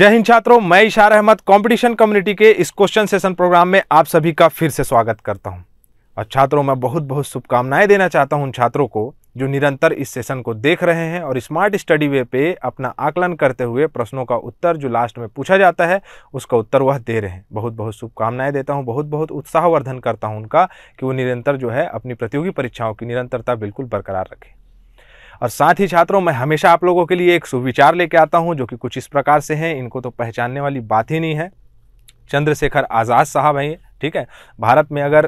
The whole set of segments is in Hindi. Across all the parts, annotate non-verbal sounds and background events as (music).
जय हिंद छात्रों मैं इशार अहमद कंपटीशन कम्युनिटी के इस क्वेश्चन सेशन प्रोग्राम में आप सभी का फिर से स्वागत करता हूं और छात्रों मैं बहुत बहुत शुभकामनाएं देना चाहता हूं उन छात्रों को जो निरंतर इस सेशन को देख रहे हैं और स्मार्ट स्टडी वे पे अपना आकलन करते हुए प्रश्नों का उत्तर जो लास्ट में पूछा जाता है उसका उत्तर वह दे रहे हैं बहुत बहुत शुभकामनाएं देता हूँ बहुत बहुत उत्साहवर्धन करता हूँ उनका कि वो निरंतर जो है अपनी प्रतियोगी परीक्षाओं की निरंतरता बिल्कुल बरकरार रखें और साथ ही छात्रों मैं हमेशा आप लोगों के लिए एक सुविचार लेके आता हूँ जो कि कुछ इस प्रकार से हैं इनको तो पहचानने वाली बात ही नहीं है चंद्रशेखर आज़ाद साहब हैं ठीक है भारत में अगर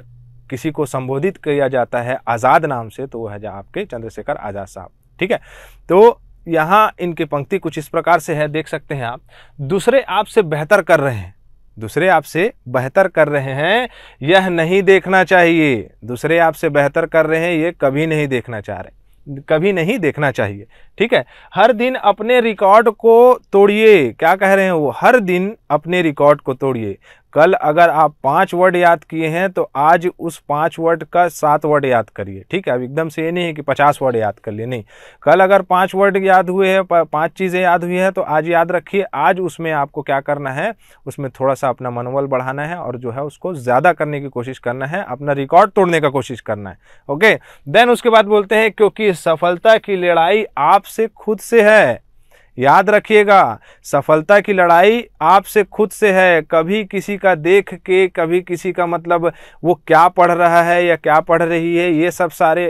किसी को संबोधित किया जाता है आज़ाद नाम से तो वह है आपके चंद्रशेखर आज़ाद साहब ठीक है तो यहाँ इनकी पंक्ति कुछ इस प्रकार से है देख सकते हैं आप दूसरे आपसे बेहतर कर रहे हैं दूसरे आपसे बेहतर कर रहे हैं यह नहीं देखना चाहिए दूसरे आपसे बेहतर कर रहे हैं ये कभी नहीं देखना चाह रहे कभी नहीं देखना चाहिए ठीक है हर दिन अपने रिकॉर्ड को तोड़िए क्या कह रहे हैं वो हर दिन अपने रिकॉर्ड को तोड़िए कल अगर आप पाँच वर्ड याद किए हैं तो आज उस पाँच वर्ड का सात वर्ड याद करिए ठीक है अब एकदम से ये नहीं है कि पचास वर्ड याद कर लिए नहीं कल अगर पांच वर्ड याद हुए हैं पाँच चीज़ें याद हुई हैं तो आज याद रखिए आज उसमें आपको क्या करना है उसमें थोड़ा सा अपना मनोबल बढ़ाना है और जो है उसको ज़्यादा करने की कोशिश करना है अपना रिकॉर्ड तोड़ने का कोशिश करना है ओके देन उसके बाद बोलते हैं क्योंकि सफलता की लड़ाई आपसे खुद से है याद रखिएगा सफलता की लड़ाई आपसे खुद से है कभी किसी का देख के कभी किसी का मतलब वो क्या पढ़ रहा है या क्या पढ़ रही है ये सब सारे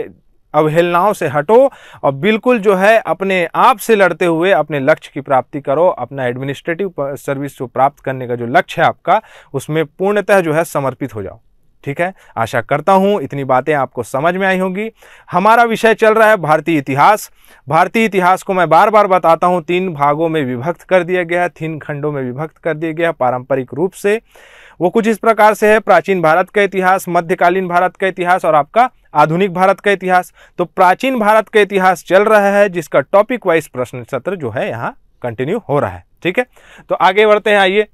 अवहेलनाओं से हटो और बिल्कुल जो है अपने आप से लड़ते हुए अपने लक्ष्य की प्राप्ति करो अपना एडमिनिस्ट्रेटिव सर्विस जो प्राप्त करने का जो लक्ष्य है आपका उसमें पूर्णतः जो है समर्पित हो जाओ ठीक है आशा करता हूँ इतनी बातें आपको समझ में आई होंगी हमारा विषय चल रहा है भारतीय इतिहास भारतीय इतिहास को मैं बार बार बताता हूँ तीन भागों में विभक्त कर दिया गया है तीन खंडों में विभक्त कर दिया गया पारंपरिक रूप से वो कुछ इस प्रकार से है प्राचीन भारत का इतिहास मध्यकालीन भारत का इतिहास और आपका आधुनिक भारत का इतिहास तो प्राचीन भारत का इतिहास चल रहा है जिसका टॉपिक वाइज प्रश्न सत्र जो है यहाँ कंटिन्यू हो रहा है ठीक है तो आगे बढ़ते हैं आइए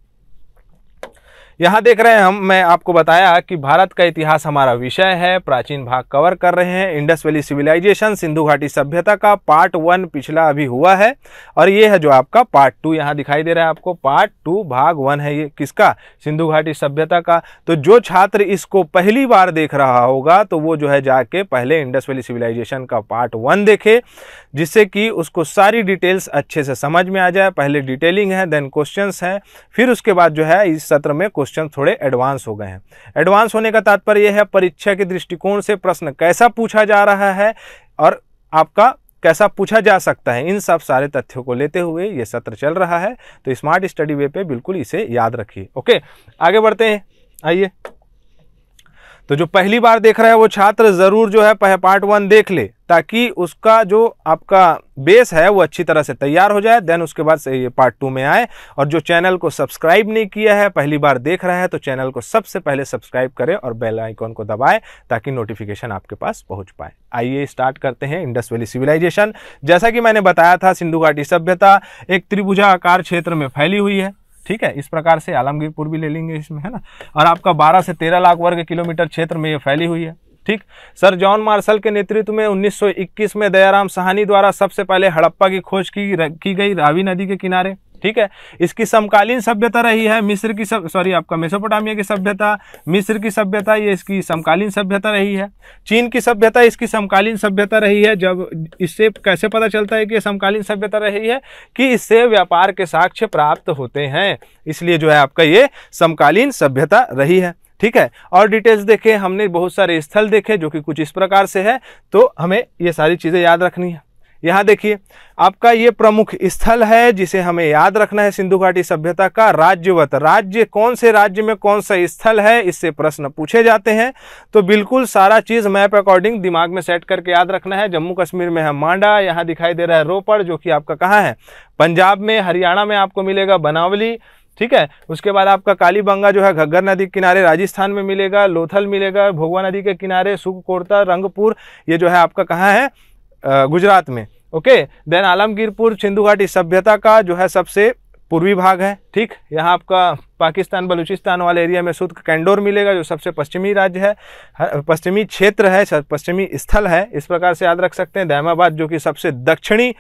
यहाँ देख रहे हैं हम मैं आपको बताया कि भारत का इतिहास हमारा विषय है प्राचीन भाग कवर कर रहे हैं इंडस वैली सिविलाइजेशन सिंधु घाटी सभ्यता का पार्ट वन पिछला अभी हुआ है और ये है जो आपका पार्ट टू यहाँ दिखाई दे रहा है आपको पार्ट टू भाग वन है ये किसका सिंधु घाटी सभ्यता का तो जो छात्र इसको पहली बार देख रहा होगा तो वो जो है जाके पहले इंडस वैली सिविलाइजेशन का पार्ट वन देखे जिससे कि उसको सारी डिटेल्स अच्छे से समझ में आ जाए पहले डिटेलिंग है देन क्वेश्चन है फिर उसके बाद जो है इस सत्र में क्वेश्चन थोड़े एडवांस हो गए हैं एडवांस होने का तात्पर्य यह है परीक्षा के दृष्टिकोण से प्रश्न कैसा पूछा जा रहा है और आपका कैसा पूछा जा सकता है इन सब सारे तथ्यों को लेते हुए ये सत्र चल रहा है तो स्मार्ट स्टडी वे पे बिल्कुल इसे याद रखिए ओके आगे बढ़ते हैं आइए तो जो पहली बार देख रहा है वो छात्र ज़रूर जो है पार्ट वन देख ले ताकि उसका जो आपका बेस है वो अच्छी तरह से तैयार हो जाए देन उसके बाद से ये पार्ट टू में आए और जो चैनल को सब्सक्राइब नहीं किया है पहली बार देख रहा है तो चैनल को सबसे पहले सब्सक्राइब करें और बेल आइकॉन को दबाए ताकि नोटिफिकेशन आपके पास पहुंच पाए आइए स्टार्ट करते हैं इंडस वैली सिविलाइजेशन जैसा कि मैंने बताया था सिंधु घाटी सभ्यता एक त्रिभुजा आकार क्षेत्र में फैली हुई है ठीक है इस प्रकार से आलमगीरपुर भी ले लेंगे इसमें है ना और आपका 12 से 13 लाख वर्ग किलोमीटर क्षेत्र में ये फैली हुई है ठीक सर जॉन मार्शल के नेतृत्व में 1921 में दयाराम सहानी द्वारा सबसे पहले हड़प्पा की खोज की की गई रावी नदी के किनारे ठीक है इसकी समकालीन सभ्यता रही है मिस्र की सब सॉरी आपका मेसोपोटामिया की सभ्यता मिस्र की सभ्यता ये इसकी समकालीन सभ्यता रही है चीन की सभ्यता इसकी समकालीन सभ्यता रही है जब इससे कैसे पता चलता है कि समकालीन सभ्यता रही है कि इससे व्यापार के साक्ष्य प्राप्त होते हैं इसलिए जो है आपका ये समकालीन सभ्यता रही है ठीक है और डिटेल्स देखे हमने बहुत सारे स्थल देखे जो कि कुछ इस प्रकार से है तो हमें ये सारी चीज़ें याद रखनी है यहाँ देखिए आपका ये प्रमुख स्थल है जिसे हमें याद रखना है सिंधु घाटी सभ्यता का राज्यवत राज्य कौन से राज्य में कौन सा स्थल है इससे प्रश्न पूछे जाते हैं तो बिल्कुल सारा चीज़ मैप अकॉर्डिंग दिमाग में सेट करके याद रखना है जम्मू कश्मीर में है मांडा यहाँ दिखाई दे रहा है रोपड़ जो कि आपका कहाँ है पंजाब में हरियाणा में आपको मिलेगा बनावली ठीक है उसके बाद आपका कालीबंगा जो है घग्गर नदी के किनारे राजस्थान में मिलेगा लोथल मिलेगा भोगवा नदी के किनारे सुखकोरता रंगपुर ये जो है आपका कहाँ है गुजरात में ओके देन आलमगीरपुर सिंधु घाटी सभ्यता का जो है सबसे पूर्वी भाग है ठीक यहाँ आपका पाकिस्तान बलूचिस्तान वाले एरिया में शुद्ध कैंडोर मिलेगा जो सबसे पश्चिमी राज्य है पश्चिमी क्षेत्र है पश्चिमी स्थल है इस प्रकार से याद रख सकते हैं दहमाबाद जो कि सबसे दक्षिणी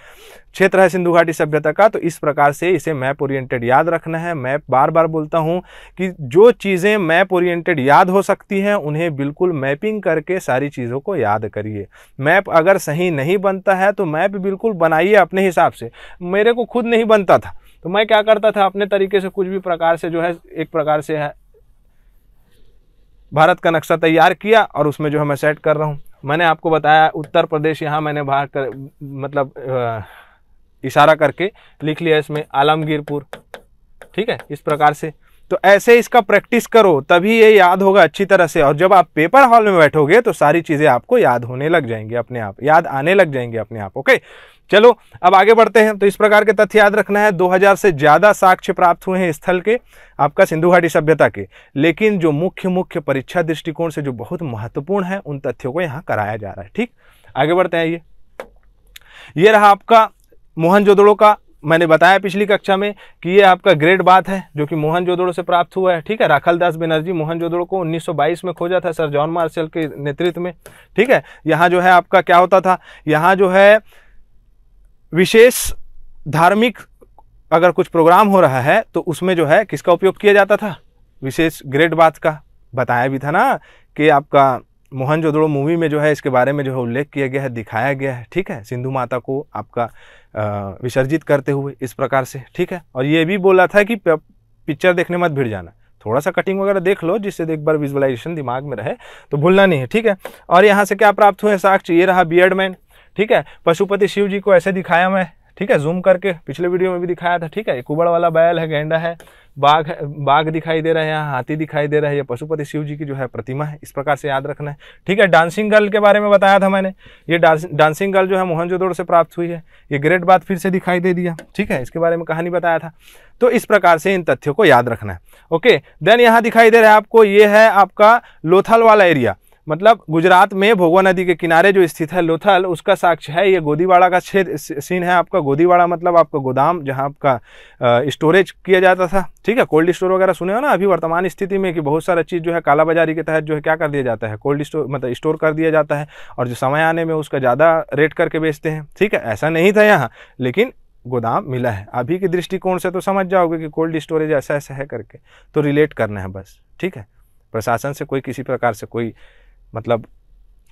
क्षेत्र है सिंधु घाटी सभ्यता का तो इस प्रकार से इसे मैप ओरिएंटेड याद रखना है मैं बार बार बोलता हूँ कि जो चीज़ें मैप ओरिएंटेड याद हो सकती हैं उन्हें बिल्कुल मैपिंग करके सारी चीज़ों को याद करिए मैप अगर सही नहीं बनता है तो मैप बिल्कुल बनाइए अपने हिसाब से मेरे को खुद नहीं बनता था तो मैं क्या करता था अपने तरीके से कुछ भी प्रकार से जो है एक प्रकार से है भारत का नक्शा तैयार किया और उसमें जो है मैं सेट कर रहा हूँ मैंने आपको बताया उत्तर प्रदेश यहाँ मैंने बाहर कर मतलब इशारा करके लिख लिया इसमें आलमगीरपुर ठीक है इस प्रकार से तो ऐसे इसका प्रैक्टिस करो तभी ये याद होगा अच्छी तरह से और जब आप पेपर हॉल में बैठोगे तो सारी चीज़ें आपको याद होने लग जाएंगी अपने आप याद आने लग जाएंगे अपने आप ओके चलो अब आगे बढ़ते हैं तो इस प्रकार के तथ्य याद रखना है 2000 से ज़्यादा साक्ष्य प्राप्त हुए हैं स्थल के आपका सिंधु घाटी सभ्यता के लेकिन जो मुख्य मुख्य परीक्षा दृष्टिकोण से जो बहुत महत्वपूर्ण है उन तथ्यों को यहाँ कराया जा रहा है ठीक आगे बढ़ते हैं ये ये रहा आपका मोहनजोदड़ो का मैंने बताया पिछली कक्षा में कि ये आपका ग्रेट बात है जो कि मोहन जोदड़ो से प्राप्त हुआ है ठीक है राखल दास बेनर्जी मोहन जोदड़ो को 1922 में खोजा था सर जॉन मार्शल के नेतृत्व में ठीक है यहाँ जो है आपका क्या होता था यहाँ जो है विशेष धार्मिक अगर कुछ प्रोग्राम हो रहा है तो उसमें जो है किसका उपयोग किया जाता था विशेष ग्रेट बात का बताया भी था ना कि आपका मोहनजोदड़ो मूवी में जो है इसके बारे में जो है उल्लेख किया गया है दिखाया गया है ठीक है सिंधु माता को आपका विसर्जित करते हुए इस प्रकार से ठीक है और ये भी बोला था कि पिक्चर देखने मत भिड़ जाना थोड़ा सा कटिंग वगैरह देख लो जिससे एक बार विजुअलाइजेशन दिमाग में रहे तो भूलना नहीं है ठीक है और यहाँ से क्या प्राप्त हुए साक्ष ये रहा बियर्डमैन ठीक है पशुपति शिव जी को ऐसे दिखाया मैं ठीक है जूम करके पिछले वीडियो में भी दिखाया था ठीक है कुबड़ वाला बैल है गेंडा है बाघ है बाघ दिखाई दे रहा है यहाँ हाथी दिखाई दे रहा है ये पशुपति शिव जी की जो है प्रतिमा है इस प्रकार से याद रखना है ठीक है डांसिंग गर्ल के बारे में बताया था मैंने ये डांसिंग गर्ल जो है मोहनजोदड़ो से प्राप्त हुई है ये ग्रेट बात फिर से दिखाई दे दिया ठीक है इसके बारे में कहानी बताया था तो इस प्रकार से इन तथ्यों को याद रखना है ओके देन यहाँ दिखाई दे रहा है आपको ये है आपका लोथल वाला एरिया मतलब गुजरात में भोगवा नदी के किनारे जो स्थित है लोथल उसका साक्ष्य है ये गोदीवाड़ा का क्षेत्र सीन है आपका गोदीवाड़ा मतलब आपका गोदाम जहाँ आपका स्टोरेज किया जाता था ठीक है कोल्ड स्टोर वगैरह सुने हो ना अभी वर्तमान स्थिति में कि बहुत सारा चीज़ जो है कालाबाजारी के तहत जो है क्या कर दिया जाता है कोल्ड स्टोर मतलब स्टोर कर दिया जाता है और जो समय आने में उसका ज़्यादा रेट करके बेचते हैं ठीक है ऐसा नहीं था यहाँ लेकिन गोदाम मिला है अभी के दृष्टिकोण से तो समझ जाओगे कि कोल्ड स्टोरेज ऐसा ऐसा है करके तो रिलेट करना है बस ठीक है प्रशासन से कोई किसी प्रकार से कोई मतलब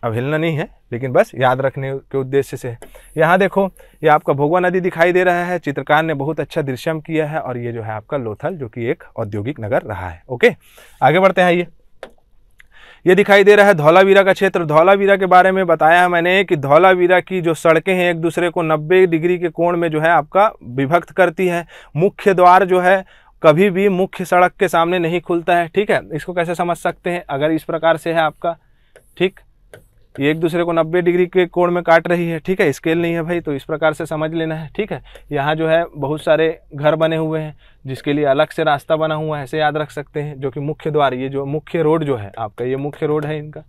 अवहेलना नहीं है लेकिन बस याद रखने के उद्देश्य से है यहाँ देखो ये आपका भोगवा नदी दिखाई दे रहा है चित्रकार ने बहुत अच्छा दृश्यम किया है और ये जो है आपका लोथल जो कि एक औद्योगिक नगर रहा है ओके आगे बढ़ते हैं ये ये दिखाई दे रहा है धौलावीरा का क्षेत्र धौलावीरा के बारे में बताया है मैंने कि धौलावीरा की जो सड़कें हैं एक दूसरे को 90 डिग्री के कोण में जो है आपका विभक्त करती है मुख्य द्वार जो है कभी भी मुख्य सड़क के सामने नहीं खुलता है ठीक है इसको कैसे समझ सकते हैं अगर इस प्रकार से है आपका ठीक ये एक दूसरे को 90 डिग्री के कोण में काट रही है ठीक है स्केल नहीं है भाई तो इस प्रकार से समझ लेना है ठीक है यहाँ जो है बहुत सारे घर बने हुए हैं जिसके लिए अलग से रास्ता बना हुआ है ऐसे याद रख सकते हैं जो कि मुख्य द्वार ये जो मुख्य रोड जो है आपका ये मुख्य रोड है इनका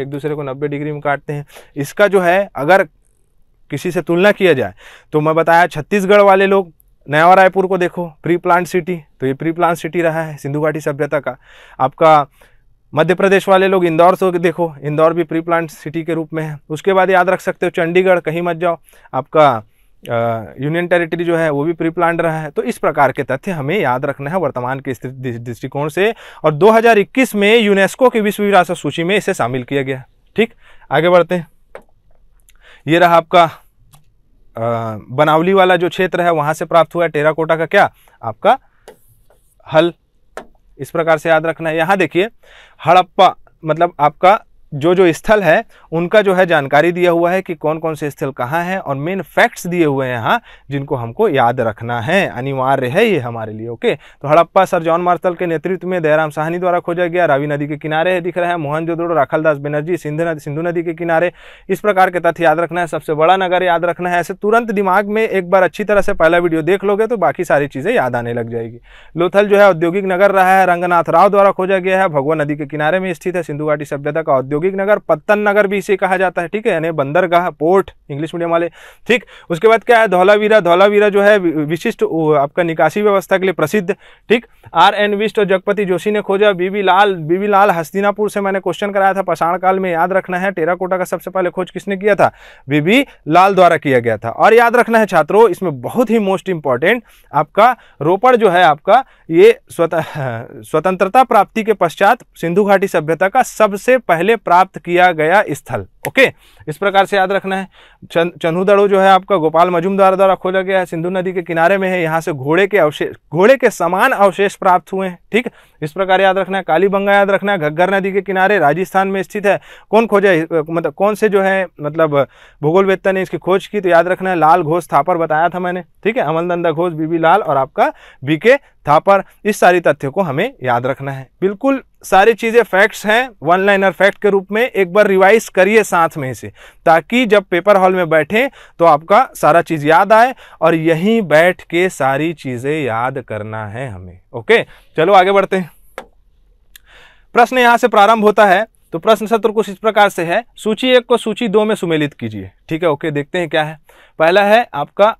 एक दूसरे को नब्बे डिग्री में काटते हैं इसका जो है अगर किसी से तुलना किया जाए तो मैं बताया छत्तीसगढ़ वाले लोग नया रायपुर को देखो प्री प्लांट सिटी तो ये प्री प्लांट सिटी रहा है सिंधु घाटी सभ्यता का आपका मध्य प्रदेश वाले लोग इंदौर से देखो इंदौर भी प्री प्लांट सिटी के रूप में है उसके बाद याद रख सकते हो चंडीगढ़ कहीं मत जाओ आपका यूनियन टेरिटरी जो है वो भी प्री प्लांट रहा है तो इस प्रकार के तथ्य हमें याद रखना है वर्तमान के दृष्टिकोण से और 2021 में यूनेस्को की विश्व विरासत सूची में इसे शामिल किया गया ठीक आगे बढ़ते हैं ये रहा आपका बनावली वाला जो क्षेत्र है वहाँ से प्राप्त हुआ है टेराकोटा का क्या आपका हल इस प्रकार से याद रखना है यहाँ देखिए हड़प्पा मतलब आपका जो जो स्थल है उनका जो है जानकारी दिया हुआ है कि कौन कौन से स्थल कहाँ हैं और मेन फैक्ट्स दिए हुए हैं यहाँ जिनको हमको याद रखना है अनिवार्य है ये हमारे लिए ओके तो हड़प्पा सर जॉन मार्थल के नेतृत्व में दयाराम साहनी द्वारा खोजा गया रावी नदी के किनारे दिख रहा है मोहनजोदड़ो राखलदास बनर्जी सिंधु नदी सिंधु नदी के किनारे इस प्रकार के तथ्य याद रखना है सबसे बड़ा नगर याद रखना है ऐसे तुरंत दिमाग में एक बार अच्छी तरह से पहला वीडियो देख लोगे तो बाकी सारी चीज़ें याद आने लग जाएगी लोथल जो है औद्योगिक नगर रहा है रंगनाथ राव द्वारा खोजा गया है भगवा नदी के किनारे में स्थित है सिंधु घाटी सभ्यता का औद्योगिक औद्योगिक नगर पत्तन नगर भी इसे कहा जाता है ठीक है यानी बंदरगाह पोर्ट इंग्लिश मीडियम वाले ठीक उसके बाद क्या है धौलावीरा धौलावीरा जो है विशिष्ट आपका निकासी व्यवस्था के लिए प्रसिद्ध ठीक आर एन विस्ट और जगपति जोशी ने खोजा बीबी लाल बीबी लाल हस्तिनापुर से मैंने क्वेश्चन कराया था पषाण काल में याद रखना है टेराकोटा का सबसे पहले खोज किसने किया था बीबी लाल द्वारा किया गया था और याद रखना है छात्रों इसमें बहुत ही मोस्ट इंपॉर्टेंट आपका रोपड़ जो है आपका ये स्वतः (laughs) स्वतंत्रता प्राप्ति के पश्चात सिंधु घाटी सभ्यता का सबसे पहले प्राप्त किया गया स्थल ओके इस प्रकार से याद रखना है चन, जो है आपका गोपाल मजुमदार द्वारा खोजा गया है सिंधु नदी के किनारे में है यहाँ से घोड़े के अवशेष घोड़े के समान अवशेष प्राप्त हुए हैं ठीक इस प्रकार याद रखना है कालीबंगा याद रखना है घग्गर नदी के किनारे राजस्थान में स्थित है कौन खोजा मतलब कौन से जो है मतलब भूगोलवेत्ता ने इसकी खोज की तो याद रखना है लाल घोष थापर बताया था मैंने ठीक है अमल नंदा घोष बीबी लाल और आपका बीके था पर इस सारी तथ्य को हमें याद रखना है बिल्कुल सारी चीज़ें फैक्ट्स हैं वन लाइनर फैक्ट के रूप में एक बार रिवाइज करिए साथ में से ताकि जब पेपर हॉल में बैठें तो आपका सारा चीज़ याद आए और यहीं बैठ के सारी चीज़ें याद करना है हमें ओके चलो आगे बढ़ते हैं प्रश्न यहां से प्रारंभ होता है तो प्रश्न सत्र कुछ इस प्रकार से है सूची एक को सूची दो में सुमेलित कीजिए ठीक है ओके देखते हैं क्या है पहला है आपका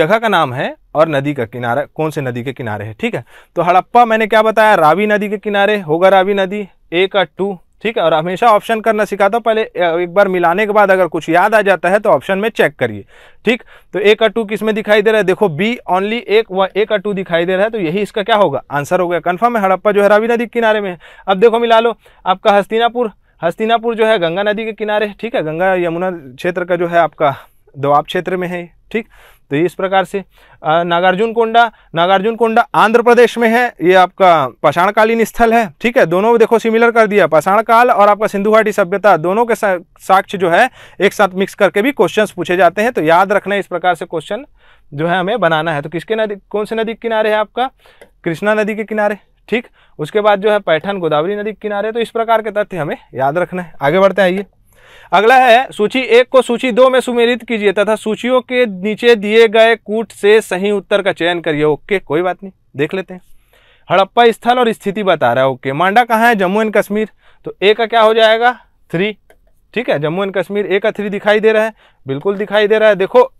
जगह का नाम है और नदी का किनारा कौन से नदी के किनारे है ठीक है तो हड़प्पा मैंने क्या बताया रावी नदी के किनारे होगा रावी नदी ए का टू ठीक है और हमेशा ऑप्शन करना सिखाता हूँ पहले एक बार मिलाने के बाद अगर कुछ याद आ जाता है तो ऑप्शन में चेक करिए ठीक तो ए का टू किस में दिखाई दे रहा है देखो बी ओनली एक व ए का टू दिखाई दे रहा है तो यही इसका क्या होगा आंसर हो गया कन्फर्म है हड़प्पा जो है रावी नदी के किनारे में अब देखो मिला लो आपका हस्तिनापुर हस्तिनापुर जो है गंगा नदी के किनारे ठीक है गंगा यमुना क्षेत्र का जो है आपका दबाव क्षेत्र में है ठीक तो इस प्रकार से नागार्जुन कोंडा नागार्जुन कोंडा आंध्र प्रदेश में है ये आपका पाषाणकालीन स्थल है ठीक है दोनों देखो सिमिलर कर दिया पाषाण काल और आपका सिंधु घाटी सभ्यता दोनों के साक्ष्य जो है एक साथ मिक्स करके भी क्वेश्चंस पूछे जाते हैं तो याद रखना इस प्रकार से क्वेश्चन जो है हमें बनाना है तो किसके नदी कौन से नदी के किनारे है आपका कृष्णा नदी के किनारे ठीक उसके बाद जो है पैठन गोदावरी नदी के किनारे तो इस प्रकार के तथ्य हमें याद रखना है आगे बढ़ते आइए अगला है सूची एक को सूची दो में सुमेलित कीजिए तथा सूचियों के नीचे दिए गए कूट से सही उत्तर का चयन करिए ओके कोई बात नहीं देख लेते हैं हड़प्पा स्थल और स्थिति बता रहा है ओके मांडा कहाँ है जम्मू एंड कश्मीर तो ए का क्या हो जाएगा थ्री ठीक है जम्मू एंड कश्मीर ए का थ्री दिखाई दे रहा है बिल्कुल दिखाई दे रहा है देखो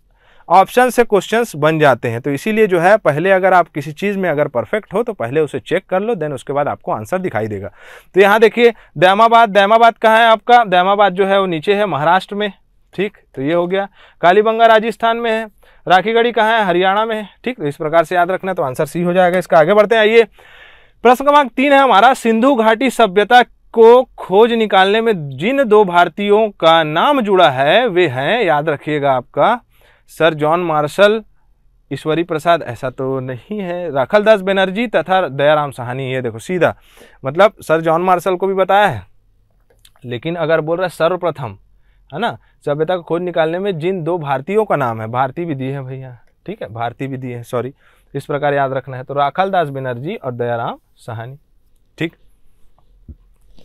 ऑप्शन से क्वेश्चंस बन जाते हैं तो इसीलिए जो है पहले अगर आप किसी चीज़ में अगर परफेक्ट हो तो पहले उसे चेक कर लो देन उसके बाद आपको आंसर दिखाई देगा तो यहाँ देखिए दैमाबाद दैमाबाद कहाँ है आपका दैमाबाद जो है वो नीचे है महाराष्ट्र में ठीक तो ये हो गया कालीबंगा राजस्थान में है राखीगढ़ी कहाँ है हरियाणा में है ठीक तो इस प्रकार से याद रखना तो आंसर सी हो जाएगा इसका आगे बढ़ते हैं आइए प्रश्न क्रमांक तीन है हमारा सिंधु घाटी सभ्यता को खोज निकालने में जिन दो भारतीयों का नाम जुड़ा है वे हैं याद रखिएगा आपका sir John Marshall Ishwari Prasad ऐसा तो नहीं है राखल दास बनर्जी तथा दयाराम सहानी ये देखो सीधा मतलब सर जॉन मार्शल को भी बताया है लेकिन अगर बोल रहा है सर्वप्रथम है ना सभ्यता को खोज निकालने में जिन दो भारतीयों का नाम है भारतीय भी दिए हैं भैया ठीक है भारतीय भी दिए हैं सॉरी इस प्रकार याद रखना है तो राखल दास बनर्जी और दयाराम सहानी ठीक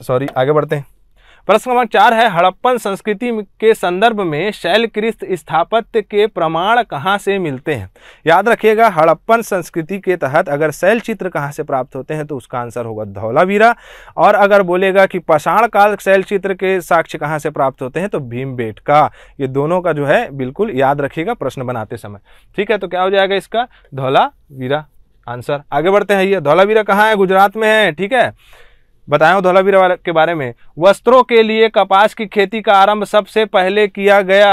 सॉरी आगे बढ़ते हैं प्रश्न क्रमांक चार है हड़प्पन संस्कृति के संदर्भ में शैलकृत स्थापत्य के प्रमाण कहाँ से मिलते हैं याद रखिएगा हड़प्पन संस्कृति के तहत अगर शैल चित्र कहाँ से प्राप्त होते हैं तो उसका आंसर होगा धौलावीरा और अगर बोलेगा कि पाषाण काल शैल चित्र के साक्ष्य कहाँ से प्राप्त होते हैं तो भीम का ये दोनों का जो है बिल्कुल याद रखिएगा प्रश्न बनाते समय ठीक है तो क्या हो जाएगा इसका धौलावीरा आंसर आगे बढ़ते हैं ये धौलावीरा कहाँ है गुजरात में है ठीक है बताया हूँ के बारे में वस्त्रों के लिए कपास की खेती का आरंभ सबसे पहले किया गया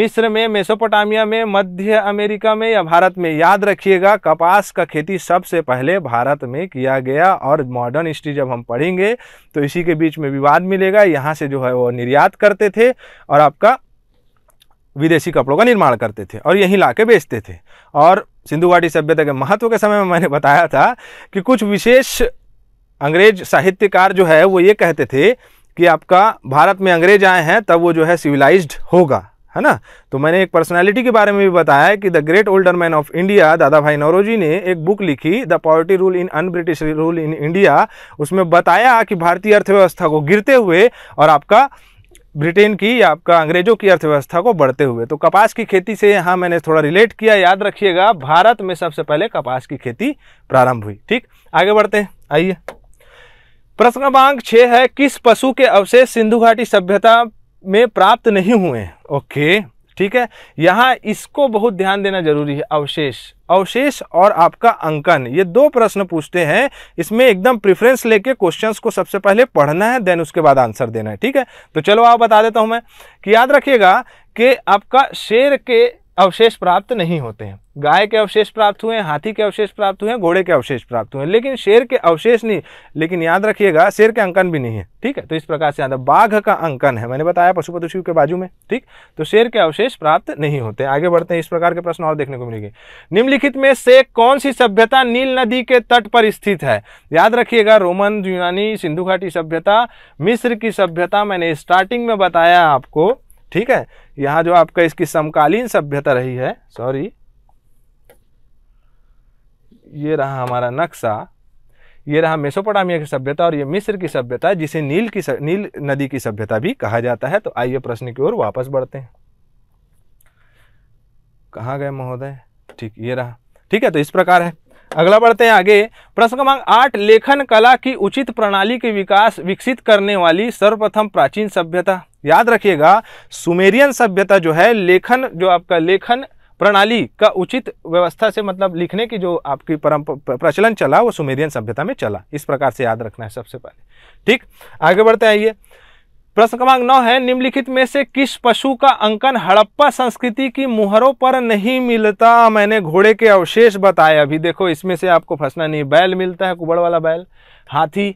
मिस्र में मेसोपोटामिया में मध्य अमेरिका में या भारत में याद रखिएगा कपास का खेती सबसे पहले भारत में किया गया और मॉडर्न हिस्ट्री जब हम पढ़ेंगे तो इसी के बीच में विवाद मिलेगा यहाँ से जो है वो निर्यात करते थे और आपका विदेशी कपड़ों का निर्माण करते थे और यहीं ला के बेचते थे और सिंधु घाटी सभ्यता के महत्व के समय में मैंने बताया था कि कुछ विशेष अंग्रेज साहित्यकार जो है वो ये कहते थे कि आपका भारत में अंग्रेज आए हैं तब वो जो है सिविलाइज्ड होगा है ना तो मैंने एक पर्सनालिटी के बारे में भी बताया कि the great older man of India Dadabhai Naoroji ने एक बुक लिखी the poverty rule in un British rule in India उसमें बताया कि भारतीय अर्थव्यवस्था को गिरते हुए और आपका ब्रिटेन की या आपका अंग्रेजों की अर्थव्यवस्था को बढ़ते हुए तो कपास की खेती से यहाँ मैंने थोड़ा रिलेट किया याद रखिएगा भारत में सबसे पहले कपास की खेती प्रारंभ हुई ठीक आगे बढ़ते हैं आइए प्रश्न क्रमांक छः है किस पशु के अवशेष सिंधु घाटी सभ्यता में प्राप्त नहीं हुए ओके ठीक है यहाँ इसको बहुत ध्यान देना जरूरी है अवशेष अवशेष और आपका अंकन ये दो प्रश्न पूछते हैं इसमें एकदम प्रिफरेंस लेके क्वेश्चंस को सबसे पहले पढ़ना है देन उसके बाद आंसर देना है ठीक है तो चलो आप बता देता हूँ मैं कि याद रखिएगा कि आपका शेर के अवशेष प्राप्त नहीं होते हैं गाय के अवशेष प्राप्त हुए हैं हाथी के अवशेष प्राप्त हुए हैं घोड़े के अवशेष प्राप्त हुए हैं लेकिन शेर के अवशेष नहीं लेकिन याद रखिएगा शेर के अंकन भी नहीं है ठीक है तो इस प्रकार से याद तो बाघ का अंकन है मैंने बताया पशु शिव के बाजू में ठीक तो शेर के अवशेष प्राप्त नहीं होते आगे बढ़ते हैं इस प्रकार के प्रश्न और देखने को मिलेगी निम्नलिखित में से कौन सी सभ्यता नील नदी के तट पर स्थित है याद रखिएगा रोमन यूनानी सिंधु घाटी सभ्यता मिस्र की सभ्यता मैंने स्टार्टिंग में बताया आपको ठीक है यहां जो आपका इसकी समकालीन सभ्यता रही है सॉरी ये रहा हमारा नक्शा ये रहा मेसोपोटामिया की सभ्यता और ये मिस्र की सभ्यता जिसे नील की सभ्य, नील नदी की सभ्यता भी कहा जाता है तो आइए प्रश्न की ओर वापस बढ़ते हैं कहा गए महोदय ठीक ये रहा ठीक है तो इस प्रकार है अगला बढ़ते हैं आगे प्रश्न क्रमांक आठ लेखन कला की उचित प्रणाली के विकास विकसित करने वाली सर्वप्रथम प्राचीन सभ्यता याद रखिएगा सुमेरियन सभ्यता जो है लेखन जो आपका लेखन प्रणाली का उचित व्यवस्था से मतलब लिखने की जो आपकी परंपरा प्रचलन चला वो सुमेरियन सभ्यता में चला इस प्रकार से याद रखना है सबसे पहले ठीक आगे बढ़ते आइए प्रश्न क्रमांक नौ है निम्नलिखित में से किस पशु का अंकन हड़प्पा संस्कृति की मुहरों पर नहीं मिलता मैंने घोड़े के अवशेष बताए अभी देखो इसमें से आपको फंसना नहीं बैल मिलता है कुबड़ वाला बैल हाथी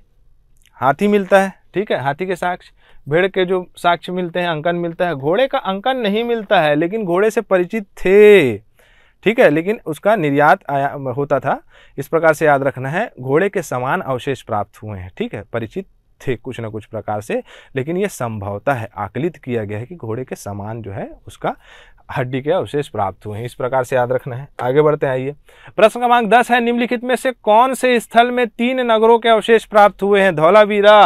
हाथी मिलता है ठीक है हाथी के साक्ष भेड़ के जो साक्ष मिलते हैं अंकन मिलता है घोड़े का अंकन नहीं मिलता है लेकिन घोड़े से परिचित थे ठीक है लेकिन उसका निर्यात आया होता था इस प्रकार से याद रखना है घोड़े के समान अवशेष प्राप्त हुए हैं ठीक है परिचित थे कुछ ना कुछ प्रकार से लेकिन ये संभवता है आकलित किया गया है कि घोड़े के समान जो है उसका हड्डी के अवशेष प्राप्त हुए हैं इस प्रकार से याद रखना है आगे बढ़ते आइए प्रश्न क्रमांक दस है निम्नलिखित में से कौन से स्थल में तीन नगरों के अवशेष प्राप्त हुए हैं धौलावीरा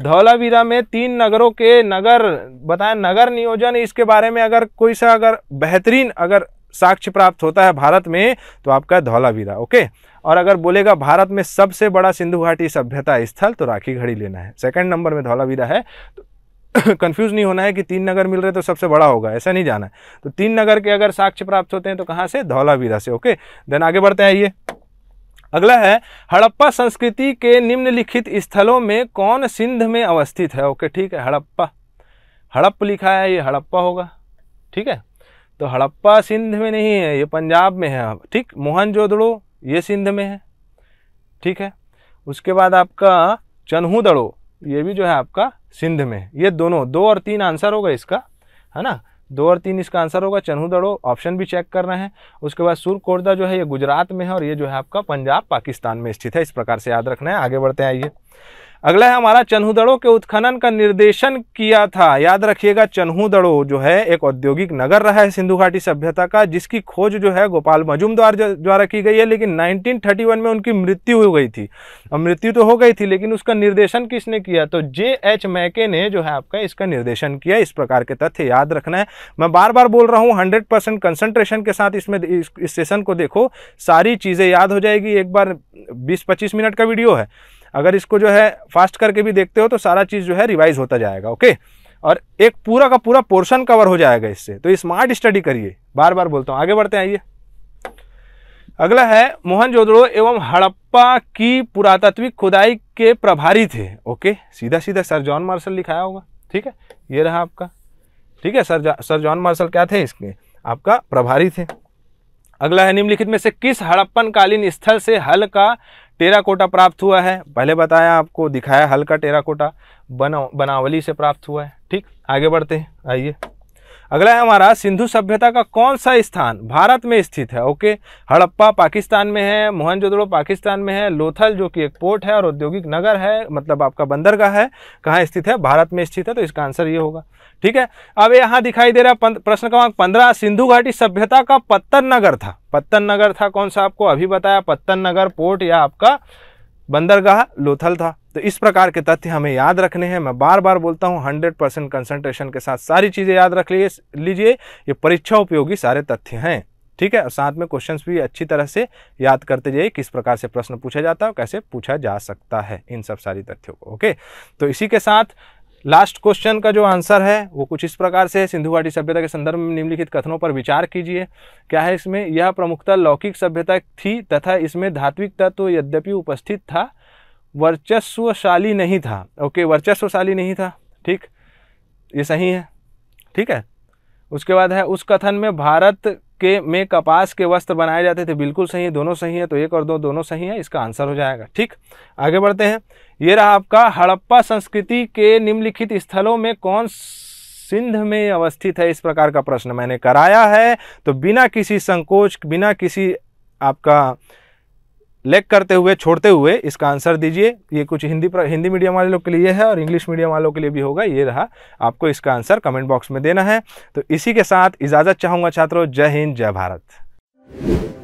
धौलावीरा में तीन नगरों के नगर बताएं नगर नियोजन इसके बारे में अगर कोई सा अगर बेहतरीन अगर साक्ष्य प्राप्त होता है भारत में तो आपका धौलावीरा ओके और अगर बोलेगा भारत में सबसे बड़ा सिंधु घाटी सभ्यता स्थल तो राखी घड़ी लेना है सेकंड नंबर में धौलावीरा है तो कंफ्यूज (coughs) नहीं होना है कि तीन नगर मिल रहे तो सबसे बड़ा होगा ऐसा नहीं जाना है तो तीन नगर के अगर साक्ष्य प्राप्त होते हैं तो कहाँ से धौलावीरा से ओके देन आगे बढ़ते हैं ये अगला है हड़प्पा संस्कृति के निम्नलिखित स्थलों में कौन सिंध में अवस्थित है ओके ठीक है हड़प्पा हड़प्प लिखा है ये हड़प्पा होगा ठीक है तो हड़प्पा सिंध में नहीं है ये पंजाब में है ठीक मोहनजोदड़ो ये सिंध में है ठीक है उसके बाद आपका दड़ो ये भी जो है आपका सिंध में है ये दोनों दो और तीन आंसर होगा इसका है ना दो और तीन इसका आंसर होगा दड़ो ऑप्शन भी चेक करना है उसके बाद कोर्दा जो है ये गुजरात में है और ये जो है आपका पंजाब पाकिस्तान में स्थित है इस प्रकार से याद रखना है आगे बढ़ते हैं आइए अगला है हमारा चन्हूदड़ों के उत्खनन का निर्देशन किया था याद रखिएगा चन्हूदड़ो जो है एक औद्योगिक नगर रहा है सिंधु घाटी सभ्यता का जिसकी खोज जो है गोपाल मजूम द्वारा द्वारा की गई है लेकिन 1931 में उनकी मृत्यु हो गई थी और मृत्यु तो हो गई थी लेकिन उसका निर्देशन किसने किया तो जे एच मैके ने जो है आपका इसका निर्देशन किया इस प्रकार के तथ्य याद रखना है मैं बार बार बोल रहा हूँ हंड्रेड परसेंट के साथ इसमें इस सेशन को देखो सारी चीज़ें याद हो जाएगी एक बार बीस पच्चीस मिनट का वीडियो है अगर इसको जो है फास्ट करके भी देखते हो तो सारा चीज़ जो है रिवाइज होता जाएगा ओके और एक पूरा का पूरा पोर्शन कवर हो जाएगा इससे तो स्मार्ट स्टडी करिए बार बार बोलता हूँ आगे बढ़ते आइए अगला है मोहन जोदड़ो एवं हड़प्पा की पुरातात्विक खुदाई के प्रभारी थे ओके सीधा सीधा सर जॉन मार्शल लिखाया होगा ठीक है ये रहा आपका ठीक है सर सर जॉन मार्शल क्या थे इसके आपका प्रभारी थे अगला है निम्नलिखित में से किस हड़प्पन कालीन स्थल से हल का टेरा कोटा प्राप्त हुआ है पहले बताया आपको दिखाया हल्का टेरा कोटा बना बनावली से प्राप्त हुआ है ठीक आगे बढ़ते हैं आइए अगला है हमारा सिंधु सभ्यता का कौन सा स्थान भारत में स्थित है ओके हड़प्पा पाकिस्तान में है मोहनजोदड़ो पाकिस्तान में है लोथल जो कि एक पोर्ट है और औद्योगिक नगर है मतलब आपका बंदरगाह है कहाँ स्थित है भारत में स्थित है तो इसका आंसर ये होगा ठीक है अब यहाँ दिखाई दे रहा है प्रश्न क्रमांक पंद्रह सिंधु घाटी सभ्यता का पत्तन नगर था पत्तन नगर था कौन सा आपको अभी बताया पत्तन नगर पोर्ट या आपका बंदरगाह लोथल था तो इस प्रकार के तथ्य हमें याद रखने हैं मैं बार बार बोलता हूँ हंड्रेड परसेंट कंसनट्रेशन के साथ सारी चीज़ें याद रख लीजिए ये परीक्षा उपयोगी सारे तथ्य हैं ठीक है और साथ में क्वेश्चंस भी अच्छी तरह से याद करते जाइए किस प्रकार से प्रश्न पूछा जाता है कैसे पूछा जा सकता है इन सब सारी तथ्यों को ओके तो इसी के साथ लास्ट क्वेश्चन का जो आंसर है वो कुछ इस प्रकार से है सिंधु घाटी सभ्यता के संदर्भ में निम्नलिखित कथनों पर विचार कीजिए क्या है इसमें यह प्रमुखता लौकिक सभ्यता थी तथा इसमें धात्विक तत्व तो यद्यपि उपस्थित था वर्चस्वशाली नहीं था ओके वर्चस्वशाली नहीं था ठीक ये सही है ठीक है उसके बाद है उस कथन में भारत के में कपास के वस्त्र बनाए जाते थे बिल्कुल सही है दोनों सही है तो एक और दो दोनों सही है इसका आंसर हो जाएगा ठीक आगे बढ़ते हैं ये रहा आपका हड़प्पा संस्कृति के निम्नलिखित स्थलों में कौन सिंध में अवस्थित है इस प्रकार का प्रश्न मैंने कराया है तो बिना किसी संकोच बिना किसी आपका लेक करते हुए छोड़ते हुए इसका आंसर दीजिए ये कुछ हिंदी प्र, हिंदी मीडियम वाले लोग के लिए है और इंग्लिश मीडियम वालों के लिए भी होगा ये रहा आपको इसका आंसर कमेंट बॉक्स में देना है तो इसी के साथ इजाज़त चाहूँगा छात्रों जय हिंद जय भारत